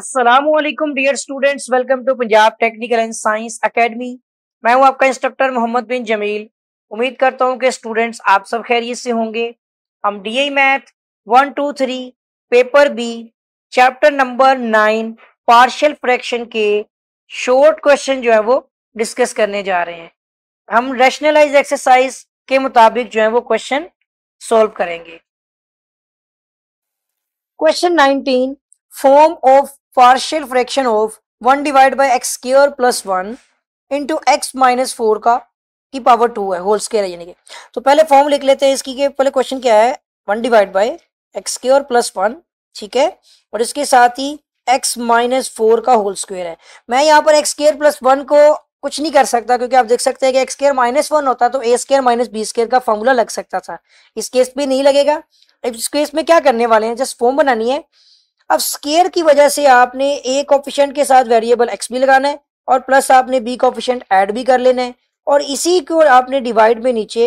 Aslam dear students welcome to Punjab technical and science academy मैं हूं आपका इंस्ट्रक्टर मोहम्मद बिन जमील उम्मीद करता हूं कि स्टूडेंट्स आप सब खैरियत से होंगे हम D math one two three paper B chapter number nine partial fraction के शॉर्ट क्वेश्चन जो है वो डिस्कस करने जा रहे हैं हम रेशनलाइज एक्सरसाइज के मुताबिक जो है वो क्वेश्चन सॉल्व करेंगे question nineteen form of partial fraction of one divide by x square plus one into x minus four का की पावर टू है होल स्केयर है यानी कि तो पहले फॉर्म लिख लेते हैं इसकी के पहले क्वेश्चन क्या है one divide by x square plus one ठीक है और इसके साथ ही एक्स माइनस फोर का होल स्क्वेयर है मैं यहाँ पर एक्स स्केयर प्लस वन को कुछ नहीं कर सकता क्योंकि आप देख सकते हैं कि एक्स स्केयर माइनस वन होता तो a square minus b square का फॉर्मूला लग सकता था इस केस पे नहीं लगेगा इस केस में क्या करने वाले हैं जस्ट फॉर्म बनानी है अब स्केयर की वजह से आपने ए कॉफिशेंट के साथ वेरिएबल एक्स भी लगाना है और प्लस आपने बी कॉफिशेंट ऐड भी कर लेना है और इसी को आपने डिवाइड में नीचे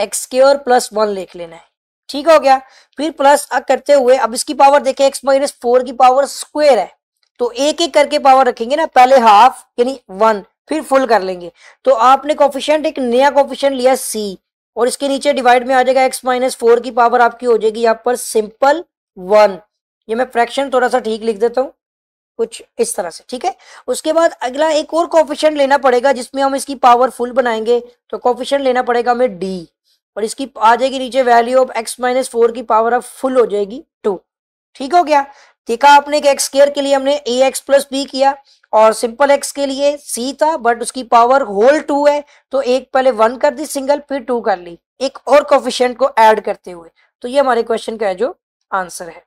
एक्स स्केयर प्लस वन लिख लेना है ठीक हो गया फिर प्लस अब करते हुए अब इसकी पावर देखें एक्स माइनस फोर की पावर स्क्वेयर है तो एक एक करके पावर रखेंगे ना पहले हाफ यानी वन फिर फुल कर लेंगे तो आपने कॉफिशियंट एक नया कॉफिशियंट लिया सी और इसके नीचे डिवाइड में आ जाएगा एक्स माइनस फोर की पावर आपकी हो जाएगी यहाँ पर सिंपल वन ये मैं फ्रैक्शन थोड़ा सा ठीक लिख देता हूँ कुछ इस तरह से ठीक है उसके बाद अगला एक और कॉफिशन लेना पड़ेगा जिसमें हम इसकी पावर फुल बनाएंगे तो कॉफिशन लेना पड़ेगा हमें डी और इसकी आ जाएगी नीचे value of x minus four की पावर ऑफ फुल हो जाएगी टू ठीक हो गया देखा आपने एक्स केयर के लिए हमने ए एक्स प्लस बी किया और सिंपल एक्स के लिए सी था बट उसकी पावर होल टू है तो एक पहले वन कर दी सिंगल फिर टू कर ली एक और कोफिशियंट को एड करते हुए तो ये हमारे क्वेश्चन का है जो आंसर है